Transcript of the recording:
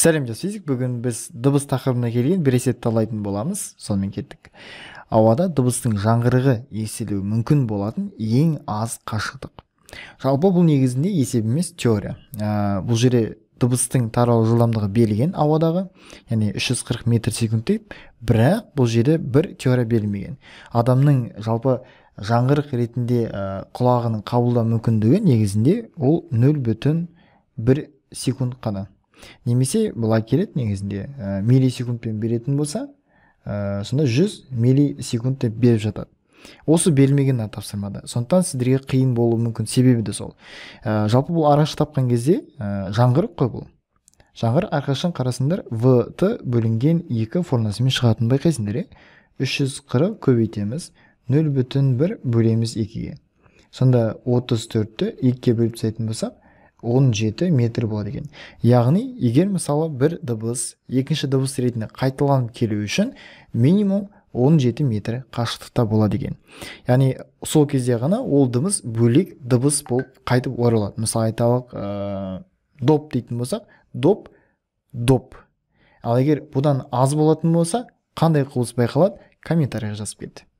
сәлем жас физик бүгін біз дыбыс тақырыбына келген бір талайтын боламыз сонымен кеттік ауада дыбыстың жаңғырығы естілуі мүмкін болатын ең аз қашықтық жалпы бұл негізінде есеп емес теория ә, бұл жерде дыбыстың таралу жылдамдығы берілген ауадағы яғни 340 метр секунд дейді бірақ бұл жерде бір теория берілмеген адамның жалпы жаңғырық ретінде ә, құлағының қабылдау мүмкіндігі негізінде ол нөл бүтін бір секунд қана немесе былай келеді негізінде ә, миллисекундпен беретін болса ә, сонда 100 деп беріп жатады осы берілмеген мына тапсырмада сондықтан сіздерге қиын болуы мүмкін себебі де сол ә, жалпы бұл арашы тапқан кезде ә, жаңғырық қой бұл жаңғыр әрқашан қарасаңдар в т бөлінген екі формуласымен шығатынын байқайсыңдар иә үш жүз қырық көбейтеміз нөл бүтін бір бөлеміз екіге сонда отыз төртті екіге бөліп тастайтын болсақ он жеті метр болады екен яғни егер мысалы бір дыбыс екінші дыбыс ретінде қайталанып келу үшін минимум 17 метр қашықтықта болады екен яғни сол кезде ғана ол дыбыс бөлек дыбыс болып қайтып оралады мысалы айталық ә, доп дейтін болсақ доп доп ал егер бұдан аз болатын болса қандай құбылыс байқалады комментарийға жазып кетті